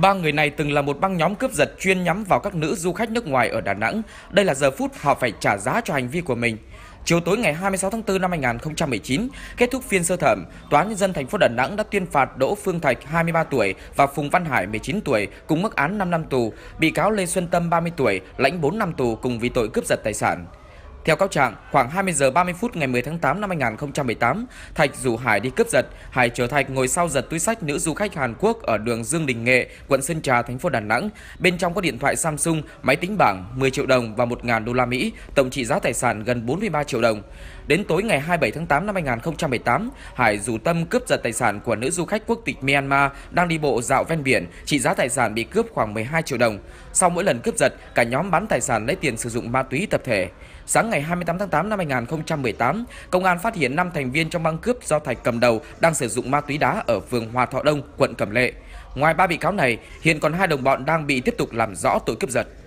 Ba người này từng là một băng nhóm cướp giật chuyên nhắm vào các nữ du khách nước ngoài ở Đà Nẵng. Đây là giờ phút họ phải trả giá cho hành vi của mình. Chiều tối ngày 26 tháng 4 năm 2019, kết thúc phiên sơ thẩm, Tòa án nhân dân thành phố Đà Nẵng đã tuyên phạt Đỗ Phương Thạch 23 tuổi và Phùng Văn Hải 19 tuổi cùng mức án 5 năm tù, bị cáo Lê Xuân Tâm 30 tuổi lãnh 4 năm tù cùng vì tội cướp giật tài sản. Theo cáo trạng, khoảng 20 giờ 30 phút ngày 10 tháng 8 năm 2018, Thạch rủ Hải đi cướp giật. Hải chở Thạch ngồi sau giật túi sách nữ du khách Hàn Quốc ở đường Dương Đình Nghệ, quận Sơn Trà, thành phố Đà Nẵng. Bên trong có điện thoại Samsung, máy tính bảng 10 triệu đồng và 1.000 đô la Mỹ, tổng trị giá tài sản gần 43 triệu đồng. Đến tối ngày 27 tháng 8 năm 2018, Hải rủ Tâm cướp giật tài sản của nữ du khách quốc tịch Myanmar đang đi bộ dạo ven biển, trị giá tài sản bị cướp khoảng 12 triệu đồng. Sau mỗi lần cướp giật, cả nhóm bán tài sản lấy tiền sử dụng ma túy tập thể sáng ngày 28 tháng 8 năm 2018, công an phát hiện 5 thành viên trong băng cướp do Thạch cầm đầu đang sử dụng ma túy đá ở phường Hòa Thọ Đông, quận Cẩm Lệ. Ngoài ba bị cáo này, hiện còn hai đồng bọn đang bị tiếp tục làm rõ tội cướp giật.